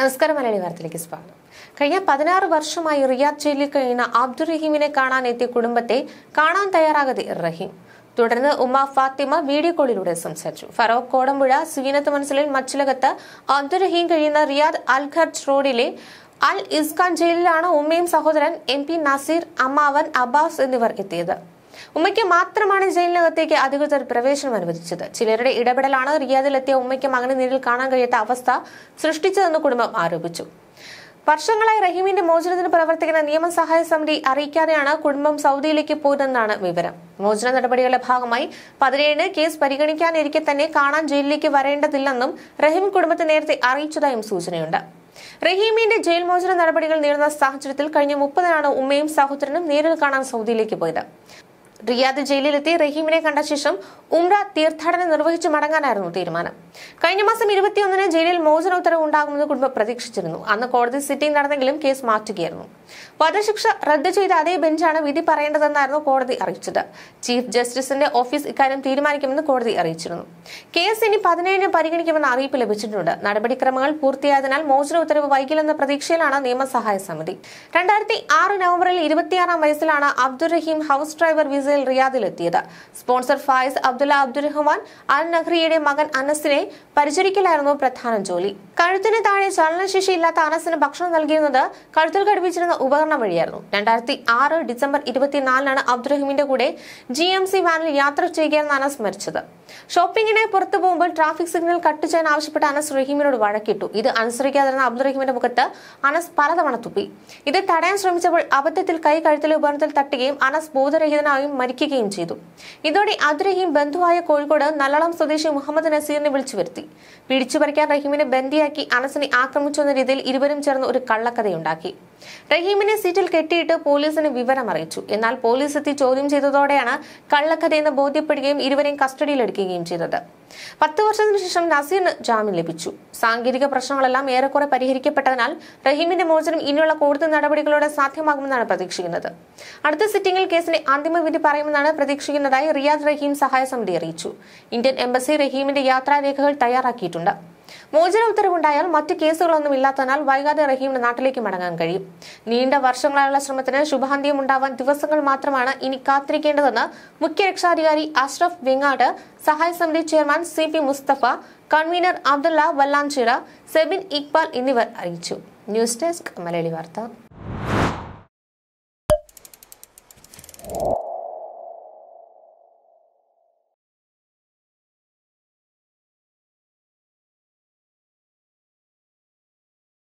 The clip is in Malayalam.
നമസ്കാരം മലയാളി വാർത്തയിലേക്ക് സ്വാഗതം കഴിഞ്ഞ പതിനാറ് വർഷമായി റിയാദ് ജയിലിൽ കഴിയുന്ന അബ്ദുൾ റഹീമിനെ കാണാൻ എത്തിയ കുടുംബത്തെ കാണാൻ തയ്യാറാകാതെ റഹീം തുടർന്ന് ഉമ്മ ഫാത്തിമ വീഡിയോ കോളിലൂടെ സംസാരിച്ചു ഫറോക്ക് കോടമ്പുഴ സീനത്ത് മനസ്സിലിൽ മച്ചിലകത്ത് അബ്ദുൾ റഹീം കഴിയുന്ന റിയാദ് അൽ ഖർജ് റോഡിലെ അൽ ഇസ്ഖാൻ ജയിലിലാണ് ഉമ്മയും സഹോദരൻ എം പി നസീർ അമ്മാവൻ അബ്ബാസ് എന്നിവർ എത്തിയത് ഉമ്മയ്ക്ക് മാത്രമാണ് ജയിലിനകത്തേക്ക് അധികൃതർ പ്രവേശനം അനുവദിച്ചത് ചിലരുടെ ഇടപെടലാണ് റിയാദിലെത്തിയ ഉമ്മയ്ക്ക് മകനെ നേരിൽ കാണാൻ കഴിയാത്ത അവസ്ഥ സൃഷ്ടിച്ചതെന്ന് കുടുംബം ആരോപിച്ചു വർഷങ്ങളായി റഹീമിന്റെ മോചനത്തിന് പ്രവർത്തിക്കുന്ന നിയമസഹായ സമിതി അറിയിക്കാതെയാണ് കുടുംബം സൗദിയിലേക്ക് പോയതെന്നാണ് വിവരം മോചന നടപടികളുടെ ഭാഗമായി പതിനേഴിന് കേസ് പരിഗണിക്കാനിരിക്കെ തന്നെ കാണാൻ ജയിലിലേക്ക് വരേണ്ടതില്ലെന്നും റഹീം കുടുംബത്തെ നേരത്തെ അറിയിച്ചതായും സൂചനയുണ്ട് റഹീമിന്റെ ജയിൽ മോചന നടപടികൾ നേടുന്ന സാഹചര്യത്തിൽ കഴിഞ്ഞ മുപ്പതിനാണ് ഉമ്മയും സഹോദരനും നേരിൽ കാണാൻ സൗദിയിലേക്ക് പോയത് റിയാദ് ജയിലിലെത്തി റഹീമിനെ കണ്ട ശേഷം ഉംറ തീർത്ഥാടനം നിർവഹിച്ച് മടങ്ങാനായിരുന്നു തീരുമാനം കഴിഞ്ഞ മാസം ഇരുപത്തിയൊന്നിന് ജയിലിൽ മോചന ഉത്തരവ് ഉണ്ടാകുമെന്ന് കുടുംബം പ്രതീക്ഷിച്ചിരുന്നു അന്ന് കോടതി സിറ്റിംഗ് നടന്നെങ്കിലും കേസ് മാറ്റുകയായിരുന്നു വധശിക്ഷ റദ്ദ് ചെയ്ത അതേ ബെഞ്ചാണ് വിധി പറയേണ്ടതെന്നായിരുന്നു കോടതി അറിയിച്ചത് ചീഫ് ജസ്റ്റിസിന്റെ ഓഫീസ് ഇക്കാര്യം തീരുമാനിക്കുമെന്ന് കോടതി അറിയിച്ചിരുന്നു കേസ് ഇനി പതിനേഴിന് പരിഗണിക്കുമെന്ന് അറിയിപ്പ് ലഭിച്ചിട്ടുണ്ട് നടപടിക്രമങ്ങൾ പൂർത്തിയായതിനാൽ മോചന ഉത്തരവ് വൈകില്ലെന്ന പ്രതീക്ഷയിലാണ് നിയമസഹായ സമിതി രണ്ടായിരത്തി ആറ് നവംബറിൽ ഇരുപത്തിയാറാം വയസ്സിലാണ് അബ്ദുറഹീം ഹൗസ് ഡ്രൈവർ വിസ ചികിത്സയിൽ റിയാദിലെത്തിയത് sponsor Fayiz Abdullah Abdulrahman Al നഹ്രിയുടെ മകൻ അനസിനെ പരിചരിക്കലായിരുന്നു പ്രധാന ജോലി കഴുത്തിന് താഴെ ചലനശേഷി ഇല്ലാത്ത അനസിന് ഭക്ഷണം നൽകിയിരുന്നത് കഴുത്തിൽ ഘടിപ്പിച്ചിരുന്ന ഉപകരണം വഴിയായിരുന്നു രണ്ടായിരത്തി ആറ് ഡിസംബർ ഇരുപത്തിനാലിനാണ് അബ്ദുറഹിമിന്റെ കൂടെ ജി എം സി വാനിൽ യാത്ര അനസ് സ്മരിച്ചത് ഷോപ്പിങ്ങിനെ പുറത്തു പോകുമ്പോൾ ട്രാഫിക് സിഗ്നൽ കട്ട് ചെയ്യാൻ ആവശ്യപ്പെട്ട അനസ് റഹീമിനോട് വഴക്കിട്ടു ഇത് അനുസരിക്കാതിരുന്ന അബ്ദുൾ റഹീമിന്റെ മുഖത്ത് അനസ് പലതവണ തുപ്പി ഇത് തടയാൻ ശ്രമിച്ചപ്പോൾ അബദ്ധത്തിൽ കൈ കഴുത്തിലെ ഉപകരണത്തിൽ തട്ടുകയും അനസ് ബോധരഹിതനായും മരിക്കുകയും ചെയ്തു ഇതോടെ അബ്ദുൾ റഹീം ബന്ധുവായ കോഴിക്കോട് നല്ലളം സ്വദേശി മുഹമ്മദ് നസീറിനെ വിളിച്ചു വരുത്തി പിടിച്ചു പറിക്കാൻ റഹീമിനെ ബന്ദിയാക്കി അനസിനെ ആക്രമിച്ചു എന്ന രീതിയിൽ ഇരുവരും ചേർന്ന് ഒരു കള്ളക്കഥയുണ്ടാക്കി റഹീമിനെ സീറ്റിൽ കെട്ടിയിട്ട് പോലീസിന് വിവരം അറിയിച്ചു എന്നാൽ പോലീസ് എത്തി ചോദ്യം ചെയ്തതോടെയാണ് കള്ളക്കഥയെന്ന് ബോധ്യപ്പെടുകയും ഇരുവരെയും കസ്റ്റഡിയിലെടുക്കുകയും ചെയ്തത് പത്ത് വർഷത്തിനു ശേഷം നസീറിന് ജാമ്യം ലഭിച്ചു സാങ്കേതിക പ്രശ്നങ്ങളെല്ലാം ഏറെക്കുറെ പരിഹരിക്കപ്പെട്ടതിനാൽ റഹീമിന്റെ മോചനം ഇനിയുള്ള കോടതി നടപടികളോടെ സാധ്യമാകുമെന്നാണ് പ്രതീക്ഷിക്കുന്നത് അടുത്ത സിറ്റിംഗിൽ കേസിന്റെ അന്തിമ വിധി പറയുമെന്നാണ് പ്രതീക്ഷിക്കുന്നതായി റിയാദ് റഹീം സഹായ സമിതി അറിയിച്ചു ഇന്ത്യൻ എംബസി റഹീമിന്റെ യാത്രാരേഖകൾ തയ്യാറാക്കിയിട്ടുണ്ട് മോചന ഉത്തരവുണ്ടായാൽ മറ്റു കേസുകളൊന്നും ഇല്ലാത്തതിനാൽ വൈകാതെ റഹീമിന്റെ നാട്ടിലേക്ക് മടങ്ങാൻ കഴിയും നീണ്ട വർഷങ്ങളായുള്ള ശ്രമത്തിന് ശുഭാന്ത്യം ഉണ്ടാവാൻ ദിവസങ്ങൾ മാത്രമാണ് ഇനി കാത്തിരിക്കേണ്ടതെന്ന് മുഖ്യ രക്ഷാധികാരി അഷ്റഫ് വെങ്ങാട് സഹായ സമിതി chairman C P Mustafa convener Abdulla Vallanchira Sebin Iqbal എന്നിവർ അറിയിച്ചു ന്യൂസ് ഡെസ്ക് മലയാളി വാർത്ത